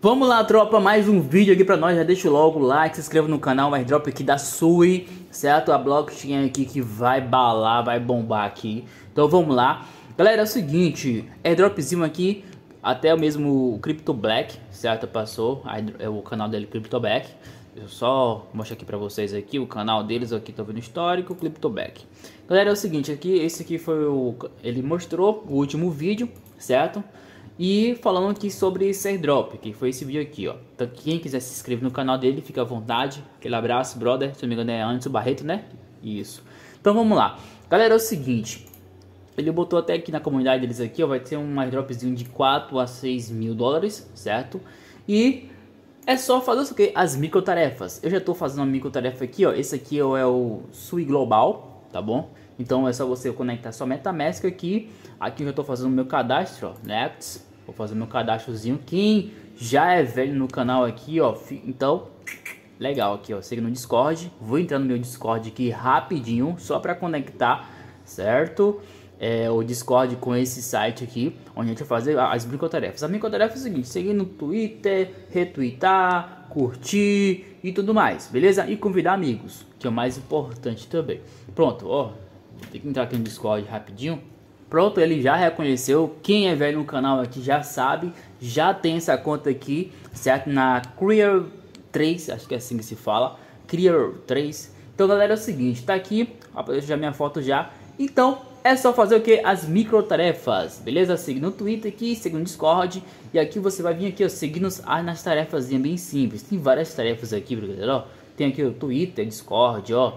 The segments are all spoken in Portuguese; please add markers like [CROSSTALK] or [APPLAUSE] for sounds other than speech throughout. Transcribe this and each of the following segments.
Vamos lá, tropa, mais um vídeo aqui pra nós. Já deixa logo o like, se inscreva no canal, drop aqui da Sui, certo? A blockchain aqui que vai balar, vai bombar aqui. Então vamos lá. Galera, é o seguinte, airdropzinho é aqui, até o mesmo Crypto Black, certo? Passou, é o canal dele Crypto Black. Eu só mostro aqui pra vocês aqui o canal deles, aqui também vendo histórico, Crypto Black. Galera, é o seguinte, aqui, esse aqui foi o... ele mostrou o último vídeo, Certo? E falando aqui sobre ser drop, que foi esse vídeo aqui, ó. Então quem quiser se inscrever no canal dele, fica à vontade. Aquele abraço, brother. Se não me engano é Anderson Barreto, né? Isso. Então vamos lá. Galera, é o seguinte. Ele botou até aqui na comunidade deles aqui, ó. Vai ter um airdropzinho de 4 a 6 mil dólares, certo? E é só fazer o quê? As tarefas. Eu já tô fazendo uma tarefa aqui, ó. Esse aqui ó, é o Sui Global, tá bom? Então é só você conectar sua MetaMask aqui. Aqui eu já estou fazendo meu cadastro, ó, Vou fazer meu cadastrozinho. Quem já é velho no canal aqui, ó, então legal aqui, ó, siga no Discord. Vou entrar no meu Discord aqui rapidinho, só para conectar, certo? É, o Discord com esse site aqui, onde a gente vai fazer as brincotarefas. A brincotarefa é o seguinte, seguir no Twitter, retweetar, curtir e tudo mais, beleza? E convidar amigos, que é o mais importante também. Pronto, ó, tem que entrar aqui no Discord rapidinho. Pronto, ele já reconheceu. Quem é velho no canal aqui já sabe. Já tem essa conta aqui, certo? Na Clear 3, acho que é assim que se fala. Clear 3. Então, galera, é o seguinte. Tá aqui. Apareceu já minha foto já. Então, é só fazer o que? As micro tarefas, beleza? Segue no Twitter aqui, segue no Discord. E aqui você vai vir aqui, ó, seguindo ah, nas tarefas bem simples. Tem várias tarefas aqui, galera, ó. Tem aqui o Twitter, Discord, ó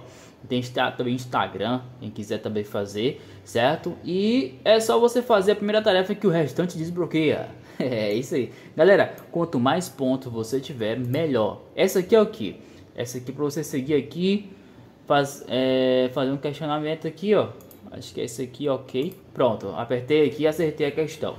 tem também Instagram, quem quiser também fazer, certo? E é só você fazer a primeira tarefa que o restante desbloqueia. [LAUGHS] É isso aí. Galera, quanto mais pontos você tiver, melhor. Essa aqui é o que? Essa aqui é para você seguir aqui, faz, é, fazer um questionamento aqui, ó. Acho que é esse aqui, ok. Pronto, apertei aqui e acertei a questão.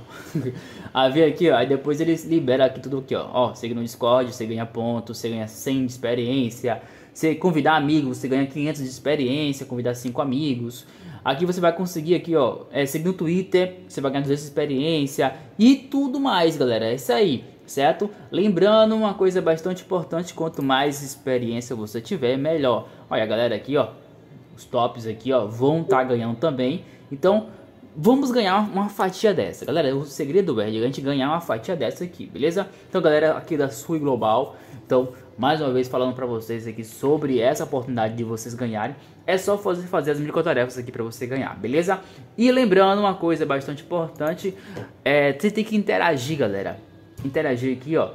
Havia [LAUGHS] aqui, ó, aí depois eles liberam aqui tudo aqui, ó. Ó, você ganha no Discord, você ganha pontos, você ganha 100 de experiência. Você convidar amigos, você ganha 500 de experiência, convidar 5 amigos. Aqui você vai conseguir aqui, ó, é, seguir no Twitter, você vai ganhar 200 de experiência e tudo mais, galera. É isso aí certo? Lembrando uma coisa bastante importante, quanto mais experiência você tiver, melhor. Olha, galera, aqui, ó, os tops aqui, ó, vão estar tá ganhando também. Então, vamos ganhar uma fatia dessa, galera. O segredo é, é a gente ganhar uma fatia dessa aqui, beleza? Então, galera, aqui da Sui Global. Então, mais uma vez falando para vocês aqui sobre essa oportunidade de vocês ganharem. É só fazer, fazer as tarefas aqui para você ganhar, beleza? E lembrando uma coisa bastante importante, é, você tem que interagir, galera. Interagir aqui, ó,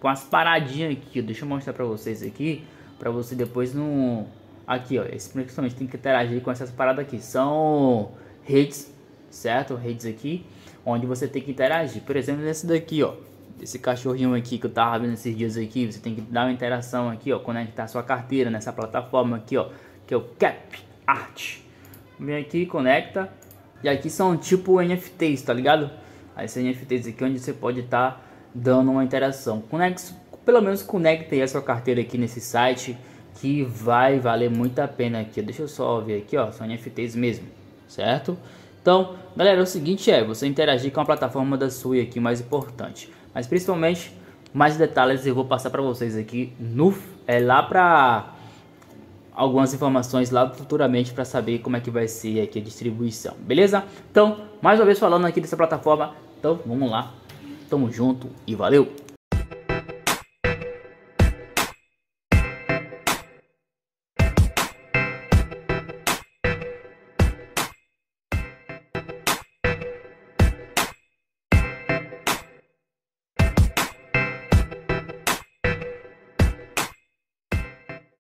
com as paradinhas aqui. Deixa eu mostrar para vocês aqui, para você depois não Aqui, ó, esse principalmente tem que interagir com essas paradas aqui. São redes, certo? Redes aqui, onde você tem que interagir. Por exemplo, nesse daqui, ó. Esse cachorrinho aqui que eu tava vendo esses dias aqui, você tem que dar uma interação aqui, ó, conectar sua carteira nessa plataforma aqui, ó, que é o Cap Art. Vem aqui, conecta. E aqui são tipo NFTs, tá ligado? Esses NFTs aqui é onde você pode estar tá dando uma interação. Conecta, pelo menos conecta aí a sua carteira aqui nesse site que vai valer muito a pena aqui. Deixa eu só ver aqui, ó, são NFTs mesmo, certo? Então, galera, é o seguinte é, você interagir com a plataforma da Sui aqui mais importante. Mas principalmente, mais detalhes eu vou passar para vocês aqui no é lá para algumas informações lá futuramente para saber como é que vai ser aqui a distribuição, beleza? Então, mais uma vez falando aqui dessa plataforma, então vamos lá, tamo junto e valeu!